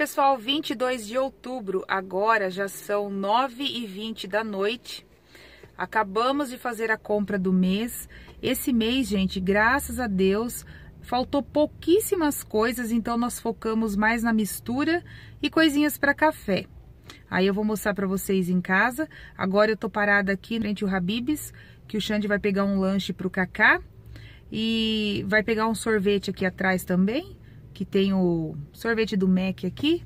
pessoal, 22 de outubro, agora já são 9 e 20 da noite. Acabamos de fazer a compra do mês. Esse mês, gente, graças a Deus, faltou pouquíssimas coisas, então nós focamos mais na mistura e coisinhas para café. Aí eu vou mostrar para vocês em casa. Agora eu tô parada aqui frente ao Habibs, que o Xande vai pegar um lanche pro Kaká e vai pegar um sorvete aqui atrás também que tem o sorvete do Mac aqui.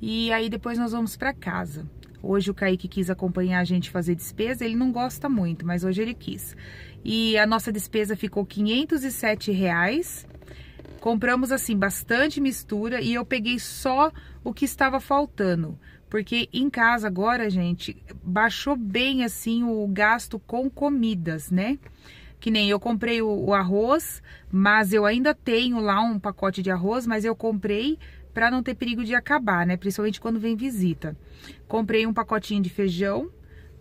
E aí depois nós vamos para casa. Hoje o Kaique quis acompanhar a gente fazer despesa, ele não gosta muito, mas hoje ele quis. E a nossa despesa ficou 507 reais. Compramos, assim, bastante mistura e eu peguei só o que estava faltando. Porque em casa agora, gente, baixou bem, assim, o gasto com comidas, né? Que nem eu comprei o, o arroz, mas eu ainda tenho lá um pacote de arroz, mas eu comprei para não ter perigo de acabar, né? Principalmente quando vem visita. Comprei um pacotinho de feijão,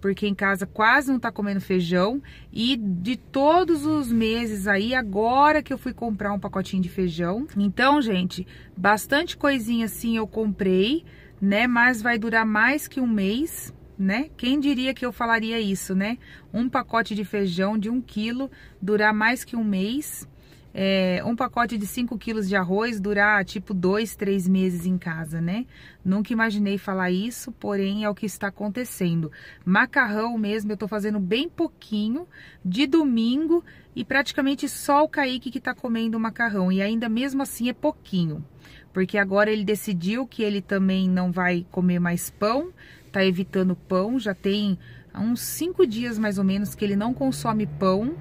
porque em casa quase não tá comendo feijão e de todos os meses aí agora que eu fui comprar um pacotinho de feijão. Então, gente, bastante coisinha assim eu comprei, né? Mas vai durar mais que um mês né? Quem diria que eu falaria isso, né? Um pacote de feijão de um quilo durar mais que um mês, é, um pacote de 5 quilos de arroz durar tipo dois, três meses em casa, né? Nunca imaginei falar isso, porém é o que está acontecendo. Macarrão mesmo, eu tô fazendo bem pouquinho de domingo e praticamente só o Kaique que tá comendo o macarrão. E ainda mesmo assim é pouquinho, porque agora ele decidiu que ele também não vai comer mais pão, tá evitando pão, já tem há uns cinco dias mais ou menos que ele não consome pão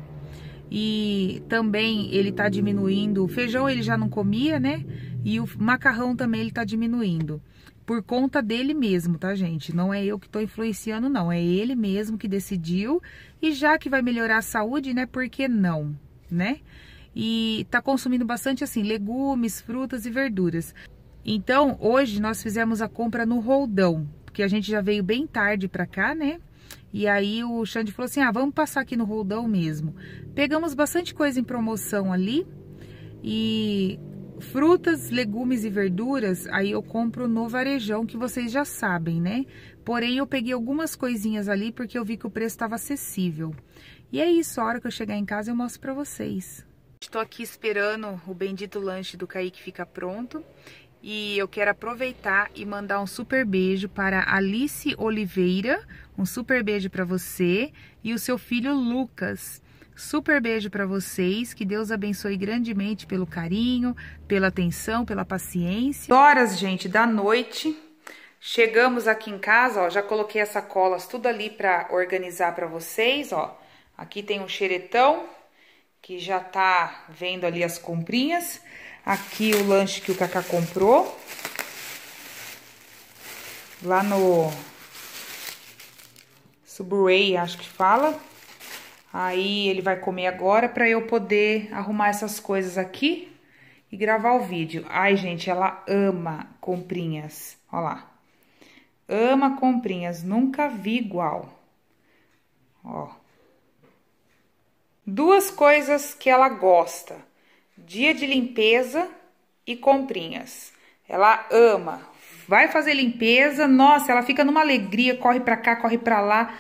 e também ele tá diminuindo, feijão ele já não comia, né? E o macarrão também ele tá diminuindo. Por conta dele mesmo, tá, gente? Não é eu que tô influenciando, não. É ele mesmo que decidiu. E já que vai melhorar a saúde, né? Por que não, né? E tá consumindo bastante, assim, legumes, frutas e verduras. Então, hoje nós fizemos a compra no Roldão, que a gente já veio bem tarde para cá, né? E aí o Xande falou assim, ah, vamos passar aqui no roldão mesmo. Pegamos bastante coisa em promoção ali e frutas, legumes e verduras, aí eu compro no varejão, que vocês já sabem, né? Porém, eu peguei algumas coisinhas ali porque eu vi que o preço estava acessível. E é isso, a hora que eu chegar em casa eu mostro para vocês. Estou aqui esperando o bendito lanche do Kaique ficar pronto. E eu quero aproveitar e mandar um super beijo para Alice Oliveira, um super beijo para você e o seu filho Lucas. Super beijo para vocês, que Deus abençoe grandemente pelo carinho, pela atenção, pela paciência. Horas, gente, da noite. Chegamos aqui em casa, ó, já coloquei as sacolas tudo ali para organizar para vocês, ó. Aqui tem um xeretão que já tá vendo ali as comprinhas. Aqui o lanche que o Cacá comprou. Lá no Subway, acho que fala. Aí ele vai comer agora para eu poder arrumar essas coisas aqui e gravar o vídeo. Ai, gente, ela ama comprinhas. Olha lá. Ama comprinhas, nunca vi igual. Ó. Duas coisas que ela gosta dia de limpeza e comprinhas. Ela ama, vai fazer limpeza, nossa, ela fica numa alegria, corre para cá, corre para lá.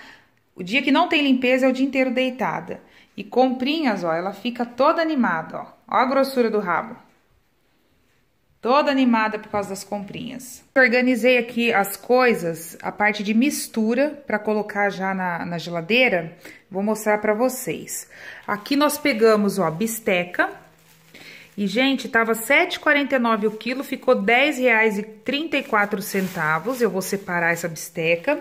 O dia que não tem limpeza é o dia inteiro deitada. E comprinhas, ó, ela fica toda animada, ó. Ó a grossura do rabo. Toda animada por causa das comprinhas. Organizei aqui as coisas, a parte de mistura, para colocar já na, na geladeira. Vou mostrar para vocês. Aqui nós pegamos, ó, bisteca e, gente, tava 7,49 o quilo, ficou R$ 10,34. Eu vou separar essa bisteca.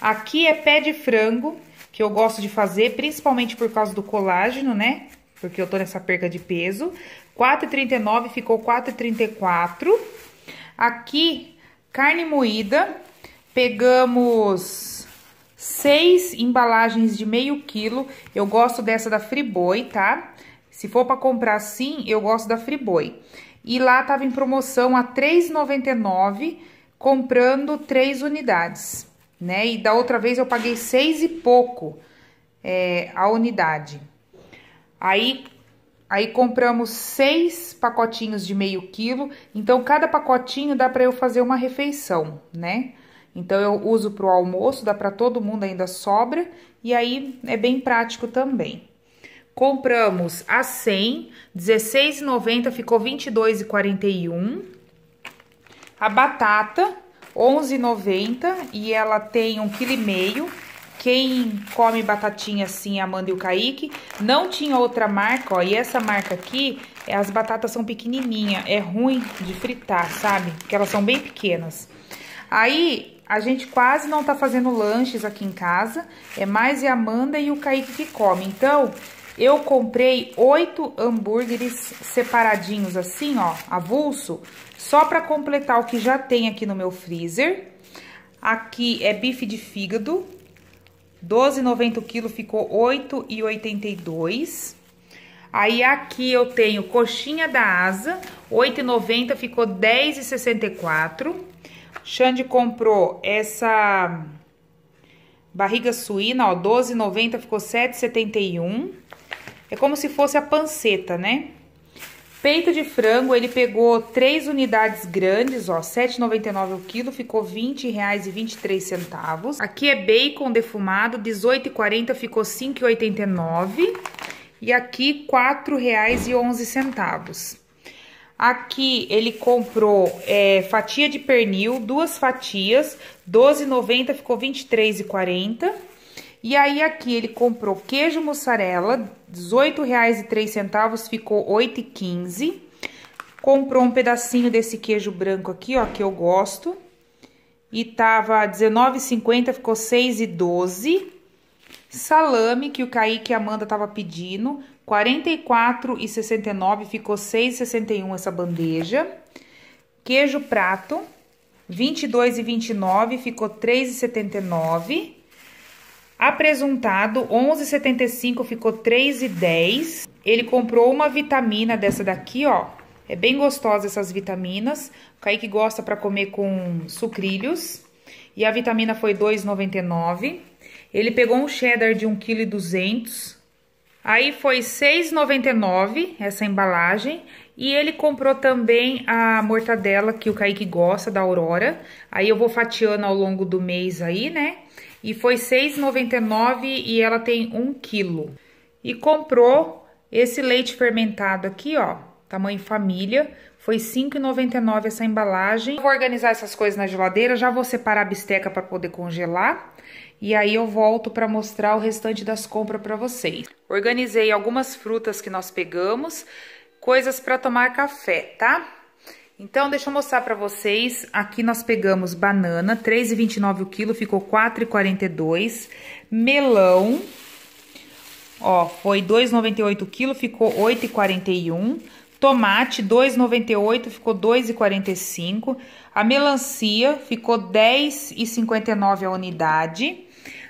Aqui é pé de frango, que eu gosto de fazer, principalmente por causa do colágeno, né? Porque eu tô nessa perca de peso. 4,39 ficou 4,34. Aqui, carne moída. Pegamos seis embalagens de meio quilo. Eu gosto dessa da Friboi, tá? Se for para comprar assim, eu gosto da Friboi. E lá tava em promoção a 3,99, comprando 3 unidades, né? E da outra vez eu paguei 6 e pouco é, a unidade. Aí Aí compramos seis pacotinhos de meio quilo, então cada pacotinho dá para eu fazer uma refeição, né? Então eu uso para o almoço, dá para todo mundo ainda sobra e aí é bem prático também. Compramos a 100, 16,90 ficou 22,41. A batata, 11,90 e ela tem um quilo e meio. Quem come batatinha assim, Amanda e o Kaique, não tinha outra marca, ó. E essa marca aqui, é, as batatas são pequenininha, é ruim de fritar, sabe? Porque elas são bem pequenas. Aí, a gente quase não tá fazendo lanches aqui em casa, é mais a Amanda e o Kaique que come. Então, eu comprei oito hambúrgueres separadinhos assim, ó, avulso, só para completar o que já tem aqui no meu freezer. Aqui é bife de fígado, 12,90 quilo ficou 8,82. Aí aqui eu tenho coxinha da asa, 8,90 ficou 10,64. Xande comprou essa barriga suína, ó, 12,90 ficou 7,71. É como se fosse a panceta, né? Peito de frango, ele pegou três unidades grandes, ó, 7,99 o quilo, ficou R$ 20,23. Aqui é bacon defumado, 18,40 ficou R$ 5,89. E aqui R$ 4,11. Aqui ele comprou é, fatia de pernil, duas fatias, 12,90 ficou R$ 23,40. E aí aqui ele comprou queijo mussarela, R$18,03, ficou R$8,15. Comprou um pedacinho desse queijo branco aqui, ó, que eu gosto. E tava R$19,50, ficou R$6,12. Salame, que o Kaique e a Amanda tava pedindo, R$44,69, ficou R$6,61 essa bandeja. Queijo prato, R$22,29, ficou R$3,79 apresentado 11,75 ficou 3,10. Ele comprou uma vitamina dessa daqui, ó. É bem gostosa essas vitaminas. O Kaique gosta para comer com sucrilhos. E a vitamina foi 2,99. Ele pegou um cheddar de 1,2 kg. Aí foi 6,99 essa embalagem. E ele comprou também a mortadela que o Kaique gosta, da Aurora. Aí eu vou fatiando ao longo do mês aí, né? e foi 6,99 e ela tem 1 quilo. E comprou esse leite fermentado aqui, ó, tamanho família, foi 5,99 essa embalagem. vou organizar essas coisas na geladeira, já vou separar a bisteca para poder congelar. E aí eu volto para mostrar o restante das compras para vocês. Organizei algumas frutas que nós pegamos, coisas para tomar café, tá? Então, deixa eu mostrar para vocês. Aqui nós pegamos banana, 3,29 o quilo, ficou 4,42. Melão, ó, foi 2,98 o quilo, ficou 8,41. Tomate, 2,98, ficou 2,45. A melancia ficou 10,59 a unidade.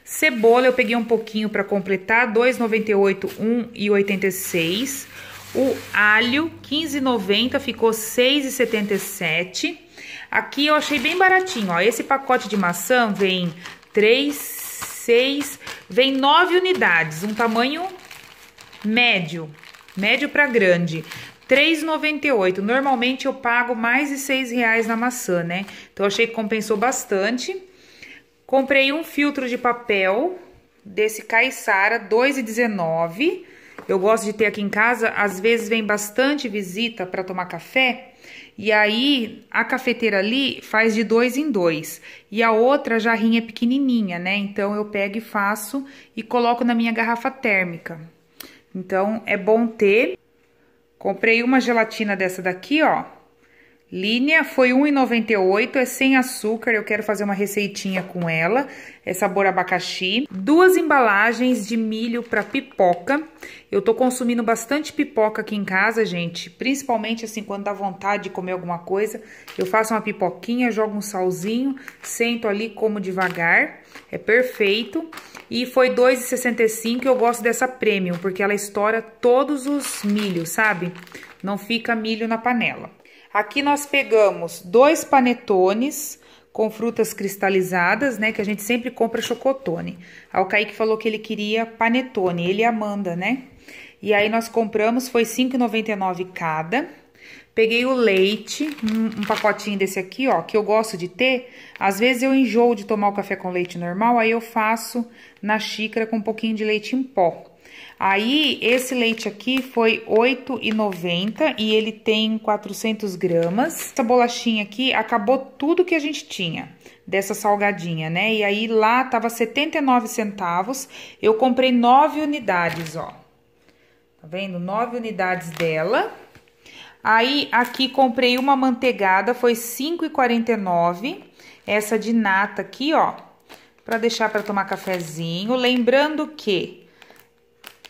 Cebola eu peguei um pouquinho para completar, 2,98, 1,86. O alho 15,90 ficou 6,77. Aqui eu achei bem baratinho, ó. Esse pacote de maçã vem 3, 6, vem 9 unidades, um tamanho médio, médio para grande. 3,98. Normalmente eu pago mais de 6 reais na maçã, né? Então achei que compensou bastante. Comprei um filtro de papel desse Caissara 2,19 eu gosto de ter aqui em casa, às vezes vem bastante visita para tomar café, e aí a cafeteira ali faz de dois em dois, e a outra a jarrinha é pequenininha, né? Então eu pego e faço e coloco na minha garrafa térmica. Então é bom ter. Comprei uma gelatina dessa daqui, ó. Linha foi 1,98, é sem açúcar, eu quero fazer uma receitinha com ela, é sabor abacaxi. Duas embalagens de milho para pipoca. Eu tô consumindo bastante pipoca aqui em casa, gente, principalmente assim quando dá vontade de comer alguma coisa, eu faço uma pipoquinha, jogo um salzinho, sento ali como devagar, é perfeito. E foi 2,65, eu gosto dessa premium, porque ela estoura todos os milhos, sabe? Não fica milho na panela. Aqui nós pegamos dois panetones com frutas cristalizadas, né? Que a gente sempre compra chocotone. Aí o Kaique falou que ele queria panetone, ele e Amanda, né? E aí nós compramos, foi R$ 5,99 cada. Peguei o leite, um, um, pacotinho desse aqui, ó, que eu gosto de ter. Às vezes eu enjoo de tomar o café com leite normal, aí eu faço na xícara com um pouquinho de leite em pó. Aí, esse leite aqui foi R$ 8,90 e ele tem 400 gramas. Essa bolachinha aqui acabou tudo que a gente tinha dessa salgadinha, né? E aí, lá tava 79 centavos, eu comprei 9 unidades, ó. Tá vendo? 9 unidades dela. Aí, aqui comprei uma manteigada, foi R$ 5,49. Essa de nata aqui, ó, pra deixar pra tomar cafezinho. Lembrando que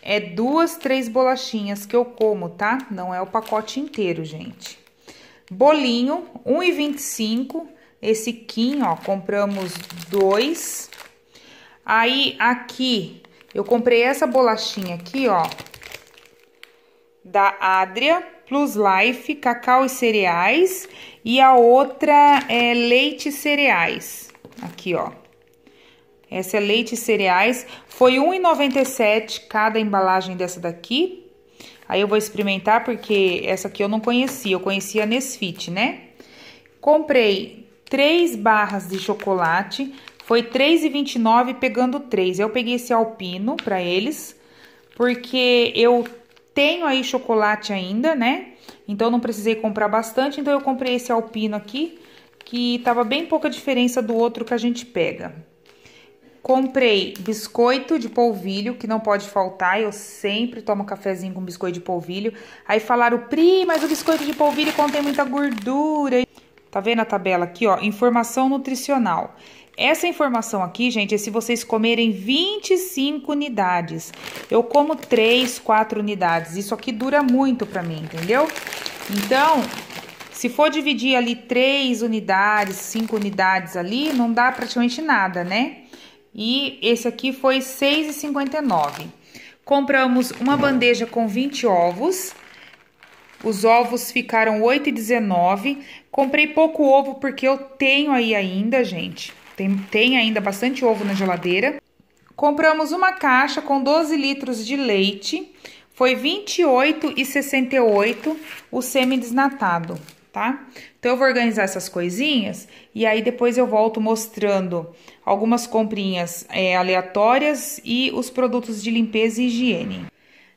é duas, três bolachinhas que eu como, tá? Não é o pacote inteiro, gente. Bolinho, 1,25. Esse quinho, ó, compramos dois. Aí, aqui, eu comprei essa bolachinha aqui, ó. Da Adria, Plus Life, cacau e cereais. E a outra é leite e cereais. Aqui, ó. Essa é leite e cereais. Foi R$1,97 cada embalagem dessa daqui. Aí eu vou experimentar porque essa aqui eu não conhecia. Eu conhecia a Nesfit, né? Comprei três barras de chocolate. Foi R$3,29 pegando três. Eu peguei esse alpino para eles. Porque eu tenho aí chocolate ainda, né? Então não precisei comprar bastante, então eu comprei esse alpino aqui, que tava bem pouca diferença do outro que a gente pega. Comprei biscoito de polvilho, que não pode faltar. Eu sempre tomo cafezinho com biscoito de polvilho. Aí falaram, Pri, mas o biscoito de polvilho contém muita gordura. Tá vendo a tabela aqui, ó? Informação nutricional. Essa informação aqui, gente, é se vocês comerem 25 unidades. Eu como 3, 4 unidades. Isso aqui dura muito pra mim, entendeu? Então, se for dividir ali 3 unidades, 5 unidades ali, não dá praticamente nada, né? e esse aqui foi R$ 6,59. Compramos uma bandeja com 20 ovos. Os ovos ficaram R$ 8,19. Comprei pouco ovo porque eu tenho aí ainda, gente. Tem, tem ainda bastante ovo na geladeira. Compramos uma caixa com 12 litros de leite. Foi R$ 28,68 o semi-desnatado tá? Então eu vou organizar essas coisinhas e aí depois eu volto mostrando algumas comprinhas é, aleatórias e os produtos de limpeza e higiene.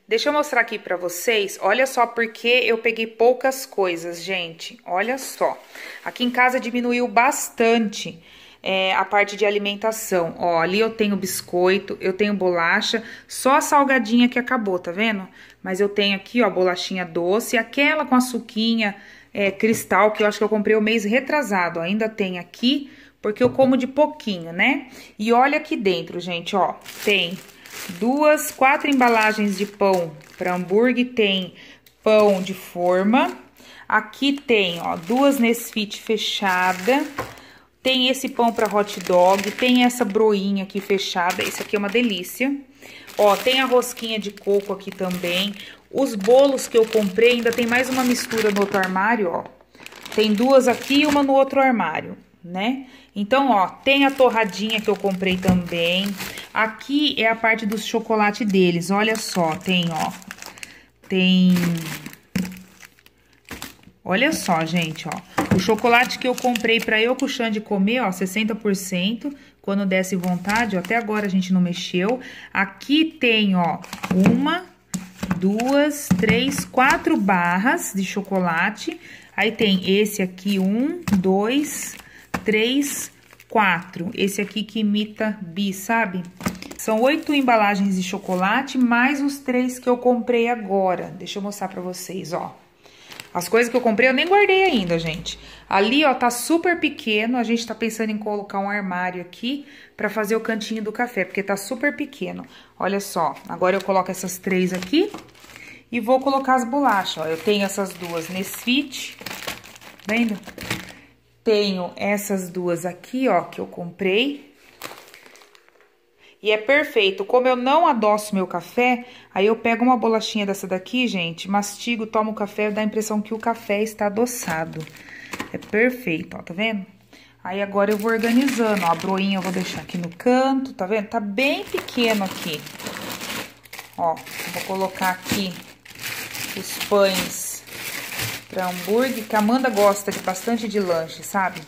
Deixa eu mostrar aqui para vocês, olha só porque eu peguei poucas coisas, gente, olha só. Aqui em casa diminuiu bastante é, a parte de alimentação, ó, ali eu tenho biscoito, eu tenho bolacha, só a salgadinha que acabou, tá vendo? Mas eu tenho aqui, ó, bolachinha doce, aquela com açuquinha é, cristal que eu acho que eu comprei o mês retrasado. Ainda tem aqui, porque eu como de pouquinho, né? E olha aqui dentro, gente, ó. Tem duas, quatro embalagens de pão para hambúrguer. Tem pão de forma. Aqui tem, ó, duas Nesfit fechada. Tem esse pão para hot dog. Tem essa broinha aqui fechada. Isso aqui é uma delícia. Ó, tem a rosquinha de coco aqui também. Os bolos que eu comprei, ainda tem mais uma mistura no outro armário, ó. Tem duas aqui e uma no outro armário, né? Então, ó, tem a torradinha que eu comprei também. Aqui é a parte do chocolate deles, olha só, tem, ó. Tem... Olha só, gente, ó. O chocolate que eu comprei pra eu com o Xande comer, ó, 60%. Quando desse vontade, ó, até agora a gente não mexeu. Aqui tem, ó, uma, duas, três, quatro barras de chocolate. Aí tem esse aqui, um, dois, três, quatro. Esse aqui que imita bi, sabe? São oito embalagens de chocolate, mais os três que eu comprei agora. Deixa eu mostrar pra vocês, ó. As coisas que eu comprei eu nem guardei ainda, gente. Ali, ó, tá super pequeno. A gente tá pensando em colocar um armário aqui pra fazer o cantinho do café, porque tá super pequeno. Olha só, agora eu coloco essas três aqui. E vou colocar as bolachas, ó. Eu tenho essas duas Nesfit, tá vendo? Tenho essas duas aqui, ó, que eu comprei. E é perfeito. Como eu não adoço meu café, aí eu pego uma bolachinha dessa daqui, gente, mastigo, tomo o café, dá a impressão que o café está adoçado. É perfeito, ó, tá vendo? Aí agora eu vou organizando, ó, a broinha eu vou deixar aqui no canto, tá vendo? Tá bem pequeno aqui. Ó, vou colocar aqui os pães para hambúrguer, que a Amanda gosta de bastante de lanche, sabe?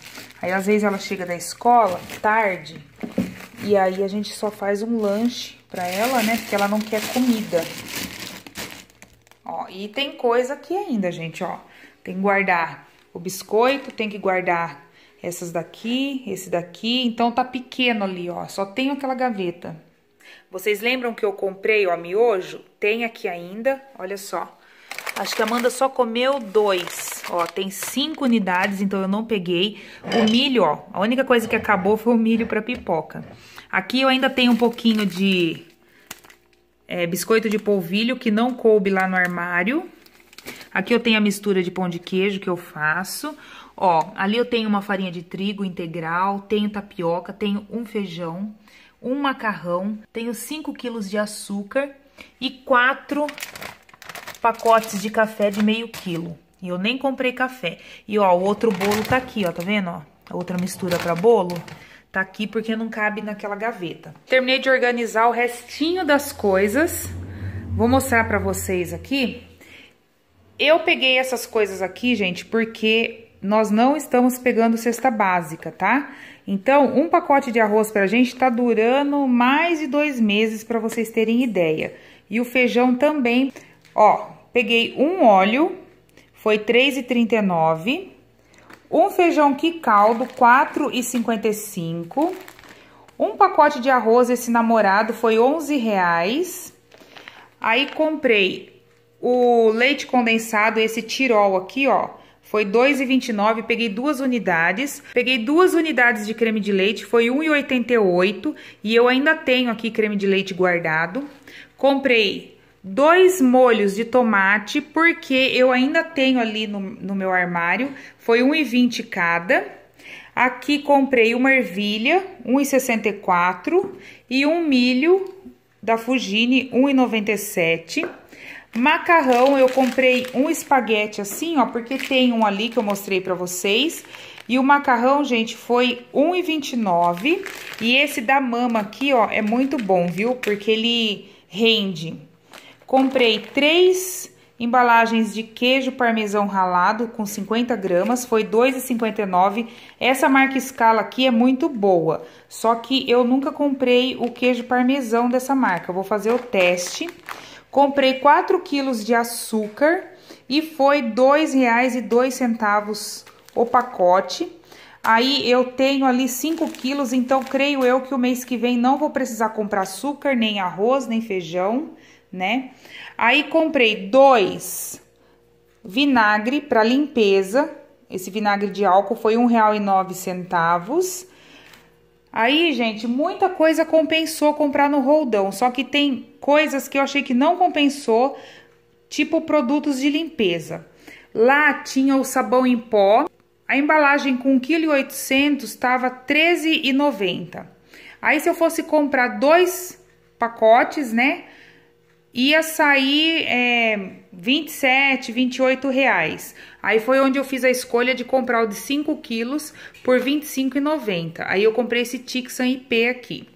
Aí às vezes ela chega da escola tarde e aí a gente só faz um lanche para ela, né? Porque ela não quer comida. Ó, e tem coisa aqui ainda, gente, ó. Tem que guardar o biscoito, tem que guardar essas daqui, esse daqui. Então tá pequeno ali, ó. Só tem aquela gaveta. Vocês lembram que eu comprei, ó, miojo? Tem aqui ainda, olha só. Acho que a Amanda só comeu dois. Ó, tem cinco unidades, então eu não peguei. O milho, ó, a única coisa que acabou foi o milho para pipoca. Aqui eu ainda tenho um pouquinho de é, biscoito de polvilho que não coube lá no armário. Aqui eu tenho a mistura de pão de queijo que eu faço. Ó, ali eu tenho uma farinha de trigo integral, tenho tapioca, tenho um feijão, um macarrão, tenho 5 quilos de açúcar e 4 pacotes de café de meio quilo. E eu nem comprei café. E, ó, o outro bolo tá aqui, ó, tá vendo, ó? A outra mistura pra bolo tá aqui porque não cabe naquela gaveta. Terminei de organizar o restinho das coisas. Vou mostrar pra vocês aqui. Eu peguei essas coisas aqui, gente, porque nós não estamos pegando cesta básica, tá? Então, um pacote de arroz pra gente tá durando mais de dois meses, pra vocês terem ideia. E o feijão também, ó, Peguei um óleo, foi R$3,39. Um feijão que caldo, R$4,55. Um pacote de arroz, esse namorado, foi reais Aí comprei o leite condensado, esse tirol aqui, ó. Foi R$ 2,29, peguei duas unidades. Peguei duas unidades de creme de leite, foi 1,88. E eu ainda tenho aqui creme de leite guardado. Comprei dois molhos de tomate, porque eu ainda tenho ali no, no meu armário, foi 1,20 cada. Aqui comprei uma ervilha, 1,64 e um milho da Fugine, 1,97. Macarrão, eu comprei um espaguete assim, ó, porque tem um ali que eu mostrei para vocês. E o macarrão, gente, foi 1,29. E esse da mama aqui, ó, é muito bom, viu? Porque ele rende. Comprei três embalagens de queijo parmesão ralado com 50 gramas, foi R$ 2,59. Essa marca Scala aqui é muito boa, só que eu nunca comprei o queijo parmesão dessa marca. Eu vou fazer o teste. Comprei 4 quilos de açúcar e foi R$ 2,02 o pacote. Aí eu tenho ali 5 quilos, então creio eu que o mês que vem não vou precisar comprar açúcar, nem arroz, nem feijão né? Aí comprei dois vinagre para limpeza. Esse vinagre de álcool foi nove centavos Aí, gente, muita coisa compensou comprar no roldão, só que tem coisas que eu achei que não compensou, tipo produtos de limpeza. Lá tinha o sabão em pó. A embalagem com 1,8 kg estava R$ 13,90. Aí se eu fosse comprar dois pacotes, né? ia sair é, 27, 28 reais. Aí foi onde eu fiz a escolha de comprar o de 5 quilos por 25,90. Aí eu comprei esse Tixan IP aqui.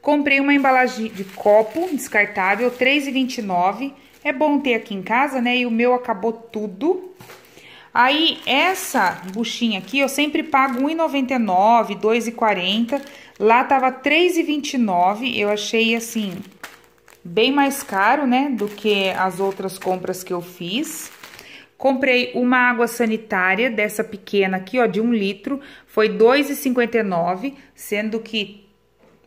Comprei uma embalagem de copo descartável, 3,29. É bom ter aqui em casa, né? E o meu acabou tudo. Aí, essa buchinha aqui, eu sempre pago R$1,99, R$2,40. Lá tava R$3,29, eu achei assim, bem mais caro, né, do que as outras compras que eu fiz. Comprei uma água sanitária dessa pequena aqui, ó, de um litro, foi R$ 2,59, sendo que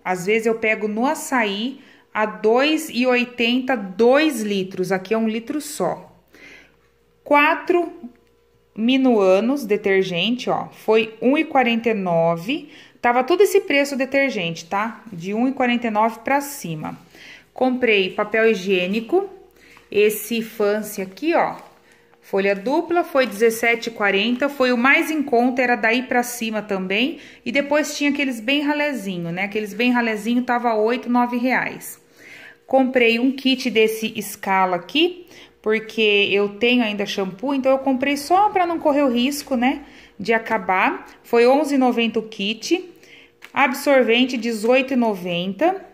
às vezes eu pego no açaí a R$ 2,80, 2 litros, aqui é um litro só. Quatro Minuanos detergente, ó, foi R$ 1,49, tava todo esse preço detergente, tá? De R$ 1,49 para cima. Comprei papel higiênico, esse Fancy aqui, ó. Folha dupla foi R$17,40, foi o mais em conta, era daí pra cima também. E depois tinha aqueles bem ralezinho, né? Aqueles bem ralezinho tava R$8,00, R$9,00. Comprei um kit desse escala aqui, porque eu tenho ainda shampoo, então eu comprei só para não correr o risco, né, de acabar. Foi 11,90 o kit. Absorvente 18,90.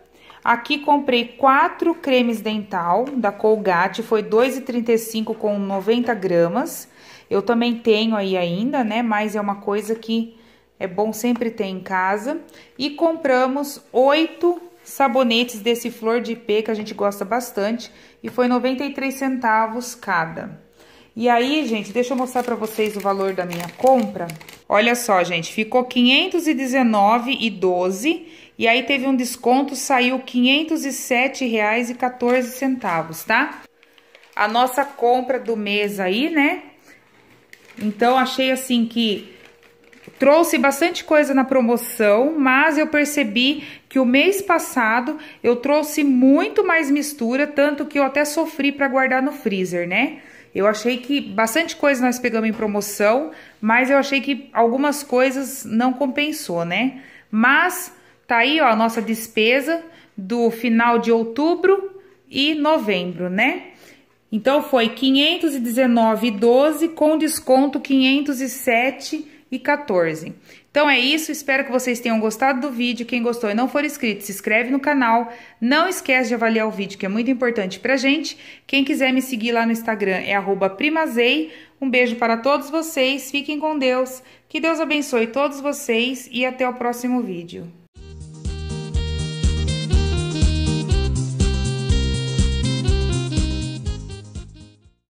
Aqui comprei quatro cremes dental da Colgate, foi R$ 2,35 com 90 gramas. Eu também tenho aí ainda, né? Mas é uma coisa que é bom sempre ter em casa. E compramos oito sabonetes desse flor de ipê que a gente gosta bastante e foi 93 centavos cada. E aí, gente, deixa eu mostrar para vocês o valor da minha compra. Olha só, gente, ficou 519,12 e aí teve um desconto, saiu R$ 507,14, tá? A nossa compra do mês aí, né? Então achei assim que trouxe bastante coisa na promoção, mas eu percebi que o mês passado eu trouxe muito mais mistura, tanto que eu até sofri para guardar no freezer, né? Eu achei que bastante coisa nós pegamos em promoção, mas eu achei que algumas coisas não compensou, né? Mas Tá aí, ó, a nossa despesa do final de outubro e novembro, né? Então foi 519,12 com desconto 507,14. Então é isso, espero que vocês tenham gostado do vídeo. Quem gostou e não for inscrito, se inscreve no canal. Não esquece de avaliar o vídeo, que é muito importante pra gente. Quem quiser me seguir lá no Instagram é primazei. Um beijo para todos vocês, fiquem com Deus. Que Deus abençoe todos vocês e até o próximo vídeo.